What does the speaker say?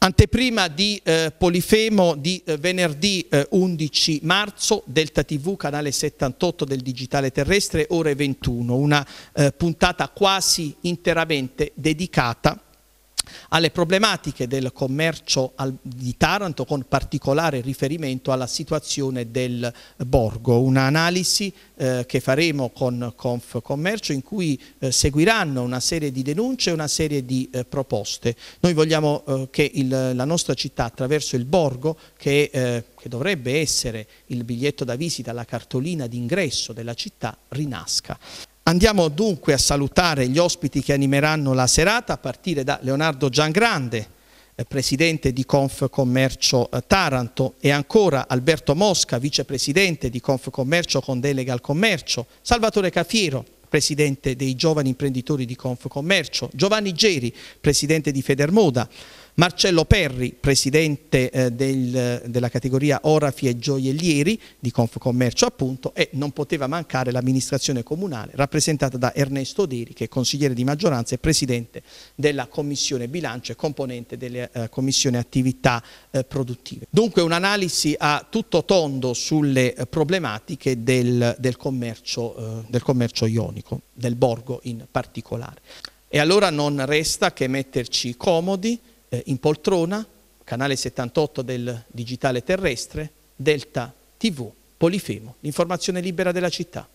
Anteprima di eh, Polifemo di eh, venerdì eh, 11 marzo, Delta TV, canale 78 del Digitale Terrestre, ore 21, una eh, puntata quasi interamente dedicata alle problematiche del commercio di Taranto con particolare riferimento alla situazione del borgo, un'analisi eh, che faremo con Confcommercio in cui eh, seguiranno una serie di denunce e una serie di eh, proposte. Noi vogliamo eh, che il, la nostra città attraverso il borgo che, eh, che dovrebbe essere il biglietto da visita, la cartolina d'ingresso della città rinasca. Andiamo dunque a salutare gli ospiti che animeranno la serata a partire da Leonardo Giangrande, eh, presidente di Confcommercio eh, Taranto e ancora Alberto Mosca, vicepresidente di Confcommercio con delega al commercio, Salvatore Cafiero, presidente dei giovani imprenditori di Confcommercio, Giovanni Geri, presidente di Federmoda, Marcello Perri, presidente eh, del, della categoria Orafi e Gioiellieri di Confcommercio appunto e non poteva mancare l'amministrazione comunale rappresentata da Ernesto Deri che è consigliere di maggioranza e presidente della commissione bilancio e componente delle eh, commissioni attività eh, produttive. Dunque un'analisi a tutto tondo sulle eh, problematiche del, del, commercio, eh, del commercio ionico, del borgo in particolare. E allora non resta che metterci comodi, eh, in poltrona, canale 78 del digitale terrestre, Delta TV, Polifemo, l'informazione libera della città.